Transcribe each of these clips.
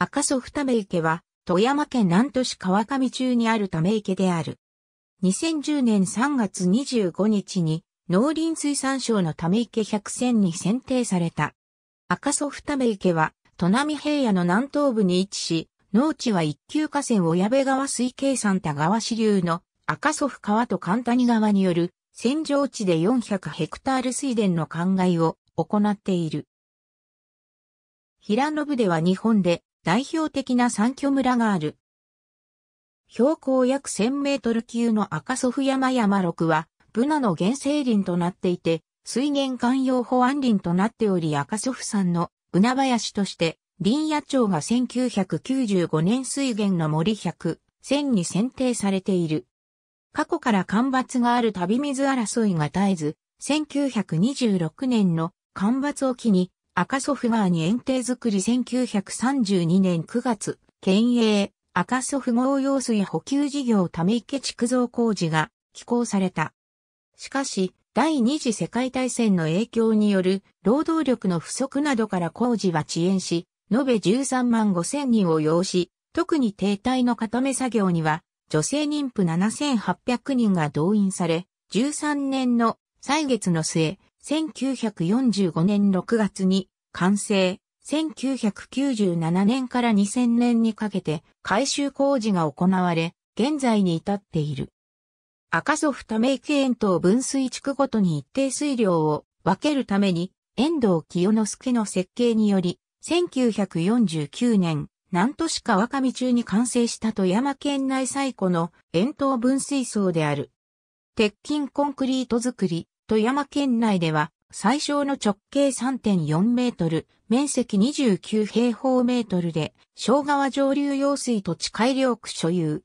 赤祖父ため池は、富山県南都市川上中にあるため池である。2010年3月25日に、農林水産省のため池百選に選定された。赤祖父ため池は、砺波平野の南東部に位置し、農地は一級河川親矢部川水系山田川支流の赤祖父川と神谷川による戦場地で400ヘクタール水田の灌漑を行っている。平野部では日本で代表的な三居村がある。標高約1000メートル級の赤祖父山山6は、ブナの原生林となっていて、水源環用保安林となっており赤祖父山のブナ林として、林野町が1995年水源の森100、1000に選定されている。過去から干ばつがある旅水争いが絶えず、1926年の干ばつを機に赤祖父川に園庭作り1932年9月、県営赤祖父号用水補給事業ため池築造工事が寄稿された。しかし、第二次世界大戦の影響による労働力の不足などから工事は遅延し、延べ13万5千人を要し、特に停滞の固め作業には、女性妊婦7800人が動員され、13年の歳月の末、1945年6月に完成、1997年から2000年にかけて改修工事が行われ、現在に至っている。赤祖父ため池園と分水地区ごとに一定水量を分けるために、遠藤清之助の設計により、1949年、何都市若見中に完成した富山県内最古の遠藤分水槽である。鉄筋コンクリート造り、富山県内では最小の直径3.4メートル、面積29平方メートルで、小川上流用水土地改良区所有。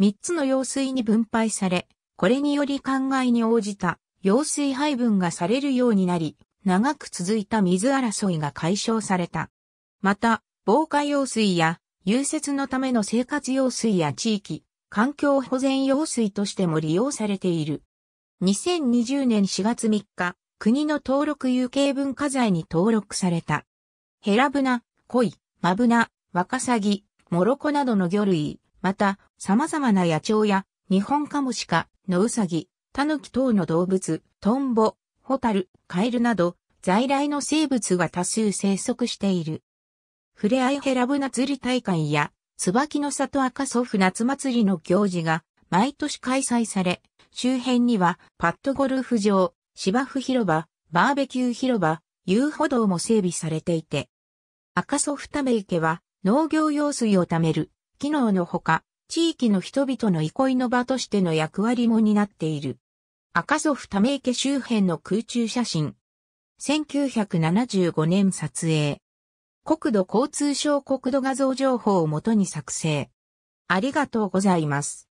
3つの用水に分配され、これにより灌漑に応じた用水配分がされるようになり、長く続いた水争いが解消された。また、防火用水や、融雪のための生活用水や地域、環境保全用水としても利用されている。2020年4月3日、国の登録有形文化財に登録された。ヘラブナ、コイ、マブナ、ワカサギ、モロコなどの魚類、また、様々な野鳥や、日本カモシカ、ノウサギ、タヌキ等の動物、トンボ、ホタル、カエルなど、在来の生物が多数生息している。ふれあいヘラブナ釣り大会や、椿の里赤祖父夏祭りの行事が毎年開催され、周辺にはパッドゴルフ場、芝生広場、バーベキュー広場、遊歩道も整備されていて、赤祖父ため、池は農業用水を貯める、機能のほか、地域の人々の憩いの場としての役割も担っている。赤祖父ため池周辺の空中写真。1975年撮影。国土交通省国土画像情報をもとに作成。ありがとうございます。